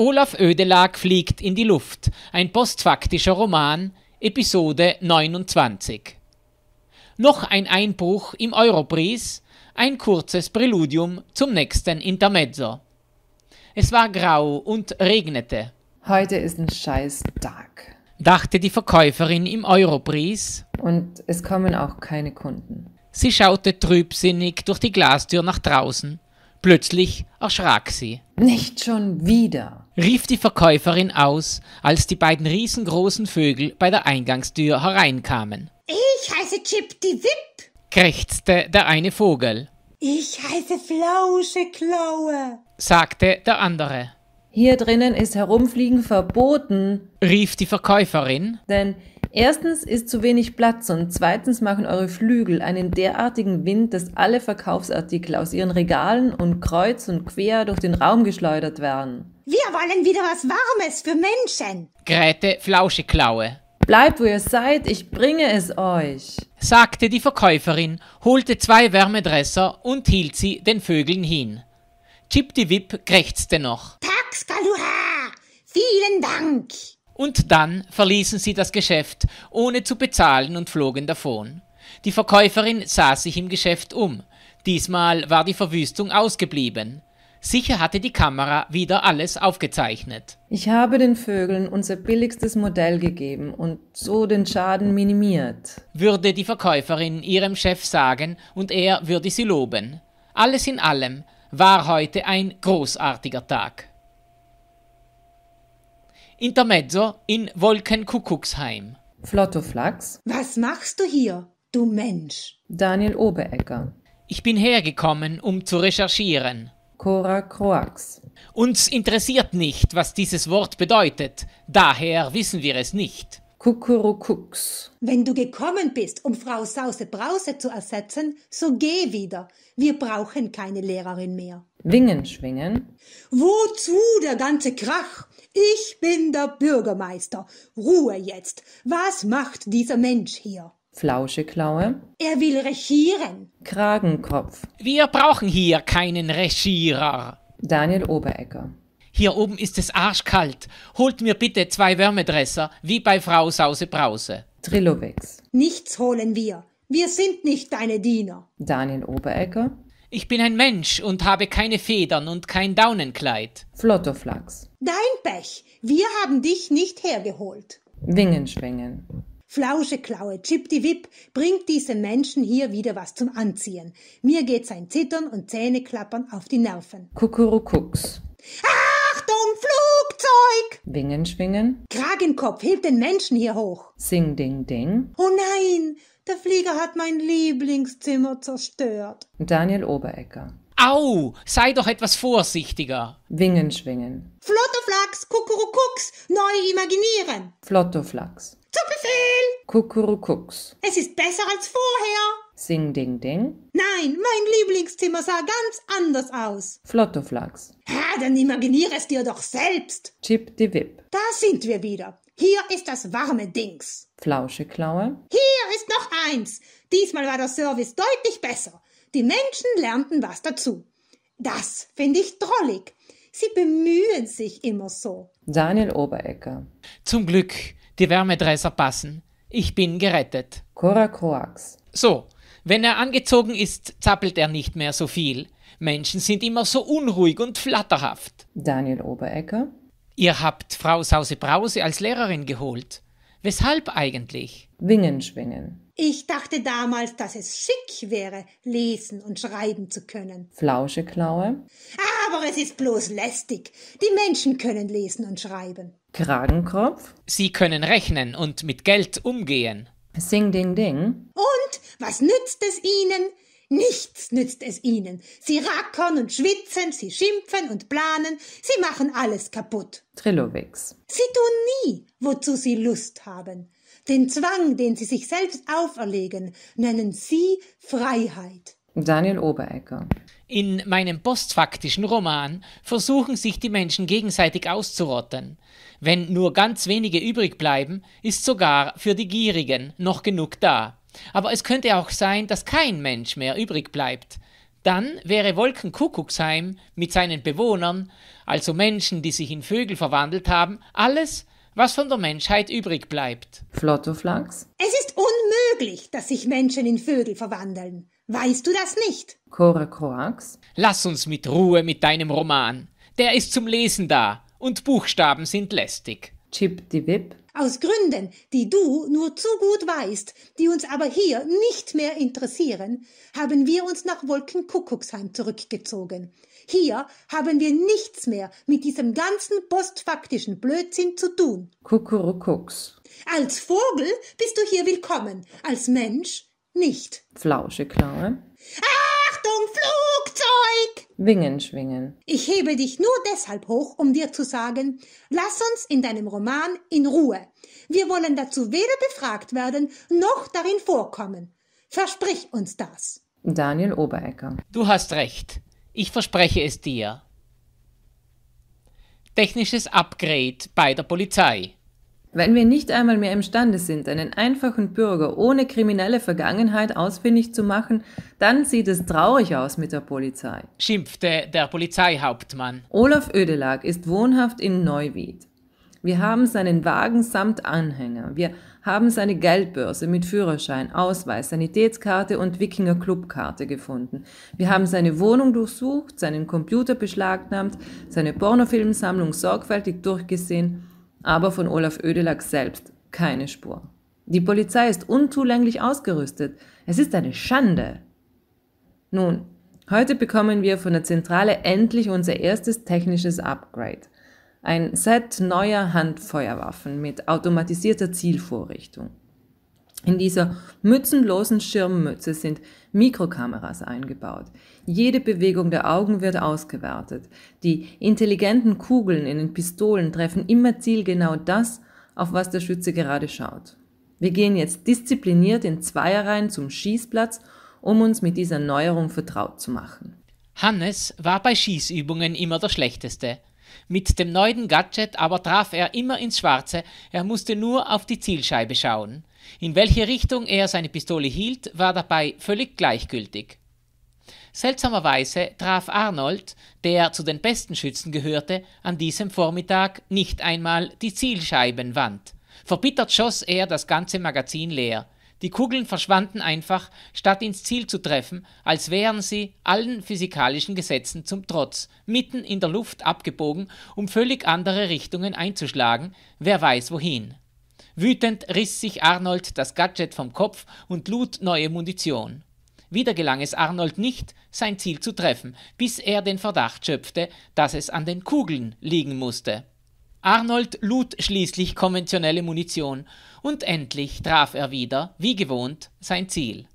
Olaf Ödelag fliegt in die Luft. Ein postfaktischer Roman, Episode 29. Noch ein Einbruch im Europris, ein kurzes Präludium zum nächsten Intermezzo. Es war grau und regnete. Heute ist ein scheiß Tag, dachte die Verkäuferin im Europris. Und es kommen auch keine Kunden. Sie schaute trübsinnig durch die Glastür nach draußen. Plötzlich erschrak sie. Nicht schon wieder rief die Verkäuferin aus, als die beiden riesengroßen Vögel bei der Eingangstür hereinkamen. Ich heiße Chip die Wip, krächzte der eine Vogel. Ich heiße Flauscheklaue, sagte der andere. Hier drinnen ist Herumfliegen verboten, rief die Verkäuferin. Denn erstens ist zu wenig Platz und zweitens machen eure Flügel einen derartigen Wind, dass alle Verkaufsartikel aus ihren Regalen und kreuz und quer durch den Raum geschleudert werden. Wir wollen wieder was Warmes für Menschen. Grete Flauscheklaue. Bleibt, wo ihr seid, ich bringe es euch, sagte die Verkäuferin, holte zwei Wärmedresser und hielt sie den Vögeln hin. Chip Wip krächzte noch. Pax Kaluha! Vielen Dank! Und dann verließen sie das Geschäft, ohne zu bezahlen und flogen davon. Die Verkäuferin sah sich im Geschäft um. Diesmal war die Verwüstung ausgeblieben. Sicher hatte die Kamera wieder alles aufgezeichnet. Ich habe den Vögeln unser billigstes Modell gegeben und so den Schaden minimiert. Würde die Verkäuferin ihrem Chef sagen und er würde sie loben. Alles in allem war heute ein großartiger Tag. Intermezzo in Wolkenkuckucksheim. Flotto Flachs. Was machst du hier, du Mensch? Daniel Oberecker. Ich bin hergekommen, um zu recherchieren. Cora Croax. Uns interessiert nicht, was dieses Wort bedeutet, daher wissen wir es nicht. Kukurukuks. Wenn du gekommen bist, um Frau Sause Brause zu ersetzen, so geh wieder. Wir brauchen keine Lehrerin mehr. Wingen schwingen. Wozu der ganze Krach? Ich bin der Bürgermeister. Ruhe jetzt. Was macht dieser Mensch hier? Flauscheklaue. Er will regieren. Kragenkopf. Wir brauchen hier keinen Regierer. Daniel Oberecker. Hier oben ist es arschkalt. Holt mir bitte zwei Wärmedresser, wie bei Frau Sause Brause. Trillowex. Nichts holen wir. Wir sind nicht deine Diener. Daniel Oberecker. Ich bin ein Mensch und habe keine Federn und kein Daunenkleid. Flotterflachs. Dein Pech. Wir haben dich nicht hergeholt. Wingenschwingen. Flauscheklaue, Chip die Wip, bringt diesen Menschen hier wieder was zum Anziehen. Mir geht sein Zittern und Zähneklappern auf die Nerven. Kukurukucks. Achtung, Flugzeug! Wingen schwingen. Kragenkopf, hebt den Menschen hier hoch. Sing ding ding. Oh nein, der Flieger hat mein Lieblingszimmer zerstört. Daniel Oberecker. Au, sei doch etwas vorsichtiger. Wingen schwingen. Flottoflachs, Kukurukucks, neu imaginieren. Flottoflachs. Kuckuruckucks. Es ist besser als vorher. Sing Ding Ding. Nein, mein Lieblingszimmer sah ganz anders aus. Flottoflachs. Ha, dann imaginiere es dir doch selbst. Chip die Wip. Da sind wir wieder. Hier ist das warme Dings. Flauscheklaue. Hier ist noch eins. Diesmal war der Service deutlich besser. Die Menschen lernten was dazu. Das finde ich drollig. Sie bemühen sich immer so. Daniel Oberecker. Zum Glück, die Wärmedresser passen. Ich bin gerettet. Cora Coax. So, wenn er angezogen ist, zappelt er nicht mehr so viel. Menschen sind immer so unruhig und flatterhaft. Daniel Oberecker. Ihr habt Frau Sause Brause als Lehrerin geholt. Weshalb eigentlich? Wingen schwingen. Ich dachte damals, dass es schick wäre, lesen und schreiben zu können. Flauscheklaue. Aber es ist bloß lästig. Die Menschen können lesen und schreiben. Kragenkopf. Sie können rechnen und mit Geld umgehen. Sing ding ding. Und was nützt es ihnen? Nichts nützt es ihnen. Sie rackern und schwitzen, sie schimpfen und planen, sie machen alles kaputt. Trillowix. Sie tun nie, wozu sie Lust haben. Den Zwang, den sie sich selbst auferlegen, nennen sie Freiheit. Daniel Oberecker. In meinem postfaktischen Roman versuchen sich die Menschen gegenseitig auszurotten. Wenn nur ganz wenige übrig bleiben, ist sogar für die Gierigen noch genug da. Aber es könnte auch sein, dass kein Mensch mehr übrig bleibt. Dann wäre Wolkenkuckucksheim mit seinen Bewohnern, also Menschen, die sich in Vögel verwandelt haben, alles, was von der Menschheit übrig bleibt. Flottoflax? Es möglich, dass sich Menschen in Vögel verwandeln. Weißt du das nicht? Cora Coax. Lass uns mit Ruhe mit deinem Roman. Der ist zum Lesen da und Buchstaben sind lästig. Chip die Wip. Aus Gründen, die du nur zu gut weißt, die uns aber hier nicht mehr interessieren, haben wir uns nach Wolkenkuckucksheim zurückgezogen. Hier haben wir nichts mehr mit diesem ganzen postfaktischen Blödsinn zu tun. Kuckuruckucks. Als Vogel bist du hier willkommen, als Mensch nicht. Flauscheklaue. Achtung, Flugzeug! Wingen schwingen. Ich hebe dich nur deshalb hoch, um dir zu sagen, lass uns in deinem Roman in Ruhe. Wir wollen dazu weder befragt werden, noch darin vorkommen. Versprich uns das. Daniel Oberecker. Du hast recht. Ich verspreche es dir. Technisches Upgrade bei der Polizei. Wenn wir nicht einmal mehr imstande sind, einen einfachen Bürger ohne kriminelle Vergangenheit ausfindig zu machen, dann sieht es traurig aus mit der Polizei, schimpfte der Polizeihauptmann. Olaf Ödelag ist wohnhaft in Neuwied. Wir haben seinen Wagen samt Anhänger. Wir haben seine Geldbörse mit Führerschein, Ausweis, Sanitätskarte und Wikinger-Clubkarte gefunden. Wir haben seine Wohnung durchsucht, seinen Computer beschlagnahmt, seine Pornofilmsammlung sorgfältig durchgesehen, aber von Olaf Ödelack selbst keine Spur. Die Polizei ist unzulänglich ausgerüstet. Es ist eine Schande. Nun, heute bekommen wir von der Zentrale endlich unser erstes technisches Upgrade ein Set neuer Handfeuerwaffen mit automatisierter Zielvorrichtung. In dieser mützenlosen Schirmmütze sind Mikrokameras eingebaut. Jede Bewegung der Augen wird ausgewertet. Die intelligenten Kugeln in den Pistolen treffen immer zielgenau das, auf was der Schütze gerade schaut. Wir gehen jetzt diszipliniert in Zweierreihen zum Schießplatz, um uns mit dieser Neuerung vertraut zu machen. Hannes war bei Schießübungen immer der Schlechteste. Mit dem neuen Gadget aber traf er immer ins Schwarze, er musste nur auf die Zielscheibe schauen. In welche Richtung er seine Pistole hielt, war dabei völlig gleichgültig. Seltsamerweise traf Arnold, der zu den besten Schützen gehörte, an diesem Vormittag nicht einmal die Zielscheibenwand. Verbittert schoss er das ganze Magazin leer. Die Kugeln verschwanden einfach, statt ins Ziel zu treffen, als wären sie allen physikalischen Gesetzen zum Trotz, mitten in der Luft abgebogen, um völlig andere Richtungen einzuschlagen, wer weiß wohin. Wütend riss sich Arnold das Gadget vom Kopf und lud neue Munition. Wieder gelang es Arnold nicht, sein Ziel zu treffen, bis er den Verdacht schöpfte, dass es an den Kugeln liegen musste. Arnold lud schließlich konventionelle Munition, und endlich traf er wieder, wie gewohnt, sein Ziel.